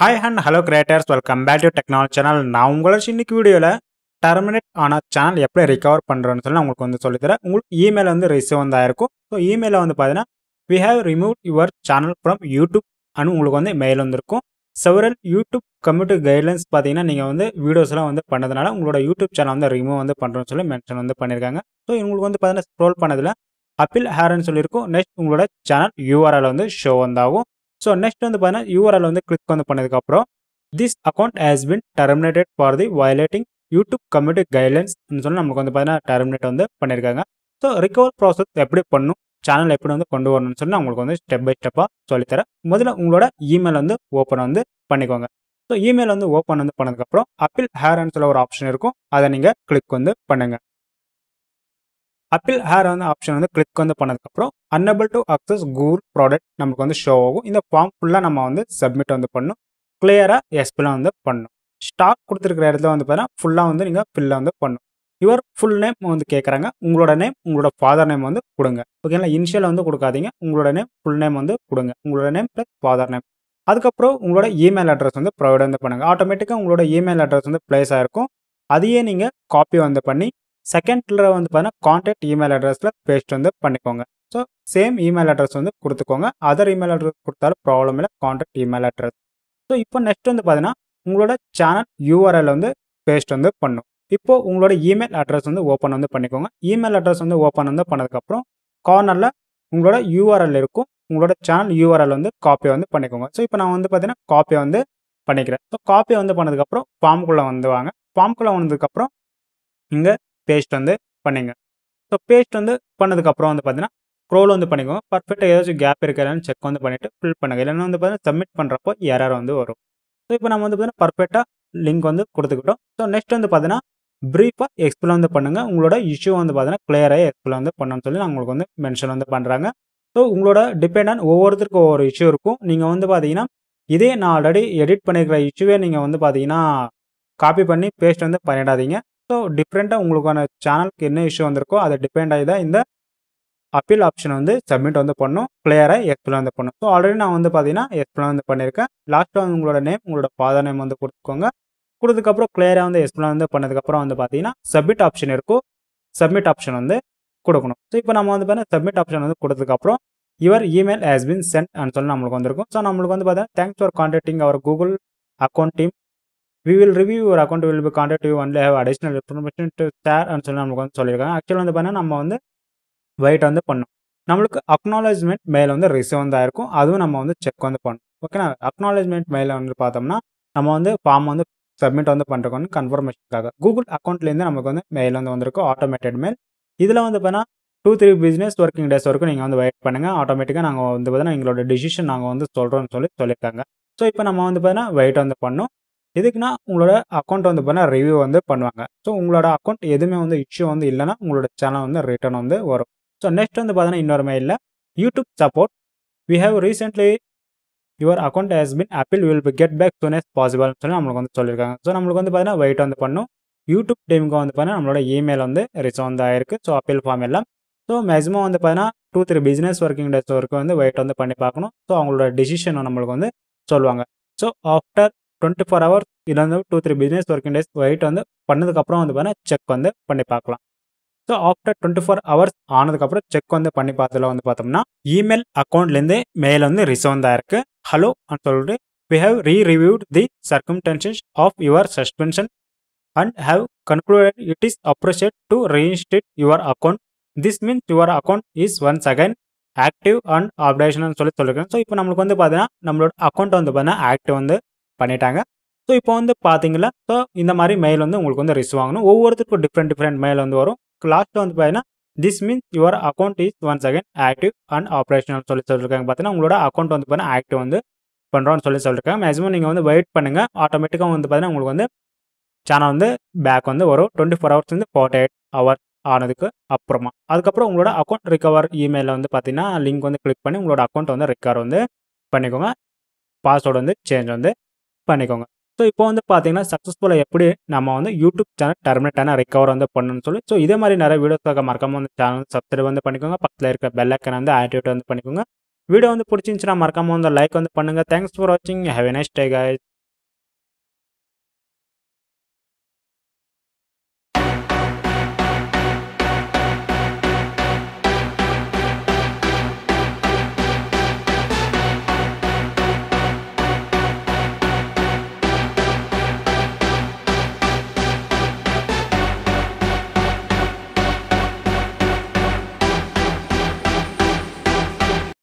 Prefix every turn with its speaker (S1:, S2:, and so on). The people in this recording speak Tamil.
S1: hi and hello creators welcome back to technology channel நான் உங்களோட இன்னைக்கு வீடியோவில் டெர்மினேட் ஆன சேனல் எப்படி ரிகவர் பண்ணுறேன்னு சொல்லி நான் உங்களுக்கு வந்து சொல்லித்தரேன் உங்களுக்கு இமெயில் வந்து ரிசீவ் வந்து ஆயிருக்கும் ஸோ இமெயிலில் வந்து பார்த்தீங்கன்னா we have remove your channel from YouTube அனு உங்களுக்கு வந்து மெயில் வந்திருக்கும் செவரல் யூடியூப் கம்யூனிட்டி கைட்லைன்ஸ் பார்த்தீங்கன்னா நீங்கள் வந்து வீடியோஸ்லாம் வந்து பண்ணதுனால உங்களோட யூடியூப் சேனல் வந்து ரிமூவ் வந்து பண்ணுறோன்னு சொல்லி மென்ஷன் வந்து பண்ணியிருக்காங்க ஸோ உங்களுக்கு வந்து பார்த்தீங்கன்னா ஸ்க்ரோல் பண்ணதில் அப்பில் ஹேர்னு சொல்லியிருக்கும் நெக்ஸ்ட் உங்களோட சேனல் யூஆர்எல் வந்து ஷோ வந்தாகும் ஸோ நெக்ஸ்ட் வந்து பார்த்தீங்கன்னா யூஆர்எல் வந்து கிளிக் வந்து பண்ணதுக்கப்புறம் this account has been terminated for the violating YouTube community guidelines சொல்லி நமக்கு வந்து பார்த்தீங்கன்னா டெர்மினேட் வந்து பண்ணியிருக்காங்க ஸோ ரிகவர் ப்ராசஸ் எப்படி பண்ணும் சேனல் எப்படி வந்து கொண்டு வரணும்னு சொல்லி நான் உங்களுக்கு வந்து ஸ்டெப் பை ஸ்டெப்பாக சொல்லித்தரேன் முதல்ல உங்களோட இமெயில் வந்து ஓப்பன் வந்து பண்ணிக்கோங்க ஸோ இமெயில் வந்து ஓப்பன் வந்து பண்ணதுக்கப்புறம் அப்பில் அண்ட் சொல்ல ஒரு ஆப்ஷன் இருக்கும் அதை நீங்கள் கிளிக் வந்து பண்ணுங்கள் அப்பிள் ஹேர் வந்து ஆப்ஷன் வந்து கிளிக் வந்து பண்ணதுக்கப்புறம் unable to access Google product நமக்கு வந்து ஷோ ஆகும் இந்த ஃபார்ம் ஃபுல்லாக நம்ம வந்து சப்மிட் வந்து பண்ணும் கிளியராக எஸ்பிலாம் வந்து பண்ணும் ஸ்டாக் கொடுத்துருக்கிற இடத்துல வந்து பார்த்தீங்கன்னா ஃபுல்லாக வந்து நீங்கள் ஃபில்லாக வந்து பண்ணும் யுவர் ஃபுல் நேம் வந்து கேட்குறாங்க உங்களோட நேம் உங்களோட ஃபாதர் நேம் வந்து கொடுங்க ஓகேங்களா இனிஷியல் வந்து கொடுக்காதீங்க உங்களோட நேம் ஃபுல் நேம் வந்து கொடுங்க உங்களோட நேம் ப்ளஸ் ஃபாதர் நேம் அதுக்கப்புறம் உங்களோட இமெயில் அட்ரஸ் வந்து ப்ரொவைட் வந்து பண்ணுங்கள் ஆட்டோமேட்டிக்காக உங்களோட இமெயில் அட்ரஸ் வந்து ப்ளேஸ் ஆகிருக்கும் அதையே நீங்கள் காப்பி வந்து பண்ணி செகண்டில் வந்து பார்த்தீங்கன்னா காண்டாக்ட் இமெயில் அட்ரஸில் பேஸ்ட் வந்து பண்ணிக்கோங்க ஸோ சேம் இமெயில் அட்ரஸ் வந்து கொடுத்துக்கோங்க அதர் இமெயில் அட்ரஸ் கொடுத்தாலும் ப்ராப்ளம் இல்லை காண்டாக்ட் இமெயில் அட்ரஸ் ஸோ இப்போ நெக்ஸ்ட் வந்து பார்த்தீங்கன்னா உங்களோட சேனல் யூஆர்எல் வந்து பேஸ்ட் வந்து பண்ணும் இப்போது உங்களோட இமெயில் அட்ரஸ் வந்து ஓப்பன் வந்து பண்ணிக்கோங்க இமெயில் அட்ரஸ் வந்து ஓப்பன் வந்து பண்ணதுக்கப்புறம் கார்னரில் உங்களோட யூஆர்எல் இருக்கும் உங்களோட சேனல் யூஆர்எல் வந்து காப்பியை வந்து பண்ணிக்கோங்க ஸோ இப்போ நான் வந்து பார்த்தீங்கன்னா காப்பியை வந்து பண்ணிக்கிறேன் ஸோ காப்பியை வந்து பண்ணதுக்கப்புறம் ஃபார்முக்குள்ளே வந்துவாங்க குள்ளே வந்ததுக்கப்புறம் இங்கே பேஸ்ட் வந்து பண்ணிங்க ஸோ பேஸ்ட் வந்து பண்ணதுக்கப்புறம் வந்து பார்த்தீங்கன்னா க்ரோல் வந்து பண்ணிக்கோங்க பர்ஃபெக்டாக ஏதாச்சும் கேப் இருக்கான்னு செக் வந்து பண்ணிவிட்டு ஃபில் பண்ணுங்கள் இல்லைன்னா வந்து பார்த்தீங்கன்னா சப்மிட் பண்ணுறப்போ எரர் வந்து வரும் ஸோ இப்போ நம்ம வந்து பார்த்தீங்கன்னா பர்ஃபெக்டாக லிங்க் வந்து கொடுத்துக்கிட்டோம் ஸோ நெக்ஸ்ட் வந்து பார்த்தீங்கன்னா ப்ரீஃபாக எக்ஸ்பிளைன் வந்து பண்ணுங்கள் உங்களோட இஷ்யூ வந்து பார்த்தீங்கன்னா கிளியராக எக்ஸ்பிளைன் வந்து பண்ணணும்னு சொல்லி நான் உங்களுக்கு வந்து மென்ஷன் வந்து பண்ணுறாங்க ஸோ உங்களோட டிபெண்ட் ஆன் ஒவ்வொருத்தருக்கும் ஒவ்வொரு இஷ்யூ இருக்கும் நீங்கள் வந்து பார்த்தீங்கன்னா இதே நான் ஆல்ரெடி எடிட் பண்ணியிருக்கிற இஷ்யூவே நீங்கள் வந்து பார்த்தீங்கன்னா காப்பி பண்ணி பேஸ்ட் வந்து பண்ணிடாதீங்க ஸோ டிஃப்ரெண்ட்டாக உங்களுக்கான சேனலுக்கு என்ன இஷ்யூ வந்திருக்கோ அதை டிபெண்ட் ஆகி தான் இந்த அப்பீல் ஆப்ஷன் வந்து சப்மிட் வந்து பண்ணும் கிளியராக எக்ஸ்பிளைன் வந்து பண்ணும் ஸோ ஆல்ரெடி நான் வந்து பார்த்தீங்கன்னா எக்ஸ்பிளைன் வந்து பண்ணியிருக்கேன் லாஸ்ட்டில் வந்து உங்களோட நேம் உங்களோட ஃபாதர் நேம் வந்து கொடுத்துக்கோங்க கொடுத்ததுக்கப்புறம் கிளியராக வந்து எக்ஸ்பிளைன் வந்து பண்ணதுக்கப்புறம் வந்து பார்த்தீங்கன்னா சப்மிட் ஆப்ஷன் இருக்கும் சப்மிட் ஆப்ஷன் வந்து கொடுக்கணும் ஸோ இப்போ நம்ம வந்து பார்த்தீங்கன்னா சப்மிட் ஆப்ஷன் வந்து கொடுத்ததுக்கப்புறம் your email has been sent and சொல்லி நம்மளுக்கு வந்திருக்கும் ஸோ நம்மளுக்கு வந்து பார்த்தீங்கன்னா thanks for contacting our Google account team we will review our account will be contact you only have additional information to share சொல்லி நமக்கு வந்து சொல்லியிருக்காங்க ஆக்சுவலாக வந்து பார்த்தீங்கன்னா நம்ம வந்து வெயிட் வந்து பண்ணோம் நம்மளுக்கு அக்னாலஜ்மெண்ட் மேலே வந்து ரிசீவ் வந்து ஆயிருக்கும் அதுவும் நம்ம வந்து செக் வந்து பண்ணணும் ஓகேனா அக்னாலஜ்மெண்ட் மேலே வந்து பார்த்தோம்னா நம்ம வந்து ஃபார்ம் வந்து சப்மிட் வந்து பண்ணுறோம்னு கன்ஃபர்மேஷனுக்காக கூகுள் அக்கௌண்ட்லேருந்து நமக்கு வந்து மெயில் வந்து வந்திருக்கும் ஆட்டோமேட்டட் மெயில் இதில் வந்து பார்த்தீங்கன்னா two three business working days வரைக்கும் நீங்கள் வந்து வெயிட் பண்ணுங்கள் ஆட்டோமேட்டிக்காக நாங்கள் வந்து பார்த்தீங்கன்னா எங்களோட டிசிஷன் நாங்கள் வந்து சொல்கிறோம்னு சொல்லி சொல்லியிருக்காங்க ஸோ இப்போ நம்ம வந்து பார்த்தீங்கன்னா வெயிட் வந்து பண்ணோம் எதுக்குன்னா உங்களோட அக்கௌண்ட் வந்து பார்த்தீங்கன்னா ரிவ்யூ வந்து பண்ணுவாங்க ஸோ உங்களோட அக்கௌண்ட் எதுவுமே வந்து இஷ்யூ வந்து இல்லைன்னா உங்களோட சேனல் வந்து ரிட்டர்ன் வந்து வரும் ஸோ நெக்ஸ்ட் வந்து பார்த்தீங்கன்னா இன்னொரு மெயிலில் YouTube support we have recently your account has been appeal will be get back soon as பாசிபிள்னு சொல்லி நம்மளுக்கு வந்து சொல்லியிருக்காங்க ஸோ நம்மளுக்கு வந்து பார்த்தீங்கன்னா வெயிட் வந்து பண்ணணும் யூடியூப் டீமுக்கு வந்து பார்த்தீங்கன்னா நம்மளோட இமெயில் வந்து ரிசர்வ் வந்து ஆயிருக்கு ஸோ அப்பீல் ஃபார்ம் எல்லாம் ஸோ மேக்ஸிமம் வந்து பார்த்தீங்கன்னா two three business working days வரைக்கும் வந்து வெயிட் வந்து பண்ணி பார்க்கணும் ஸோ அவங்களோட டிசிஷனை நம்மளுக்கு வந்து சொல்லுவாங்க so after twenty four hour இது வந்து two three business working days wait வந்து பண்ணதுக்கப்புறம் வந்து பார்த்தீங்கன்னா செக் வந்து பண்ணி பார்க்கலாம் so after twenty four hours ஆனதுக்கப்புறம் செக் வந்து பண்ணி பார்த்ததில் வந்து பார்த்தோம்னா இமெயில் அக்கௌண்ட்லேருந்து மெயில் வந்து ரிசீவ் இருக்கு ஹலோ அண்ட் சொல்லிட்டு we have re reviewed the circumstances of your suspension and have concluded it is appreciate to reinstate your account this means your account is once again active and operation சொல்லி சொல்லியிருக்கேன் ஸோ இப்போ நம்மளுக்கு வந்து பார்த்தீங்கன்னா நம்மளோட அக்கௌண்ட் வந்து பார்த்தீங்கன்னா ஆக்டிவ் வந்து பண்ணிட்டாங்க ஸோ இப்போ வந்து பார்த்தீங்கன்னா ஸோ இந்த மாதிரி மெயில் வந்து உங்களுக்கு வந்து ரிஸ் வாங்கணும் ஒவ்வொருத்தருக்கும் டிஃப்ரெண்ட் டிஃப்ரெண்ட் மெயில் வந்து வரும் லாஸ்ட்டில் வந்து பார்த்தீங்கன்னா this means your account is once again active and operational சொல்லி சொல்லியிருக்காங்க பார்த்தீங்கன்னா உங்களோட அக்கௌண்ட் வந்து பார்த்தீங்கன்னா ஆக்டிவ் வந்து பண்ணுறோம்னு சொல்லி சொல்லியிருக்காங்க மேக்ஸிமம் நீங்கள் வந்து வெயிட் பண்ணுங்கள் ஆட்டோமேட்டிக்காக வந்து பார்த்தீங்கன்னா உங்களுக்கு வந்து சேனல் வந்து பேக் வந்து வரும் டுவெண்ட்டி ஃபோர் ஹவர்ஸ் வந்து ஃபார்ட்டி எயிட் ஹவர் ஆனதுக்கு அப்புறமா அதுக்கப்புறம் உங்களோட அக்கௌண்ட் ரிகவர் இமெயிலில் வந்து பார்த்தீங்கன்னா லிங்க் வந்து கிளிக் பண்ணி உங்களோட அக்கௌண்ட் வந்து ரிகவர் வந்து பண்ணிக்கோங்க பாஸ்வேர்டு வந்து சேஞ்ச் வந்து பண்ணிக்கோங்க ஸோ இப்போ வந்து பார்த்தீங்கன்னா சக்ஸஸ்ஃபுல்லாக எப்படி நம்ம வந்து யூடியூப் சேனல் டெர்மினேட் ஆனால் வந்து பண்ணணும்னு சொல்லி ஸோ இதே மாதிரி நிறைய வீடியோஸ்க்காக மறக்காம வந்து சேனல் சப்ஸ்கிரைப் வந்து பண்ணிக்கோங்க பக்கத்தில் இருக்க பெல்லைக்கனை வந்து ஆக்டிவேட் வந்து பண்ணிக்கோங்க வீடியோ வந்து பிடிச்சிருந்துச்சுன்னா மறக்காம வந்து லைக் வந்து பண்ணுங்கள் தேங்க்ஸ் ஃபார் வாட்சிங் have a nice day guys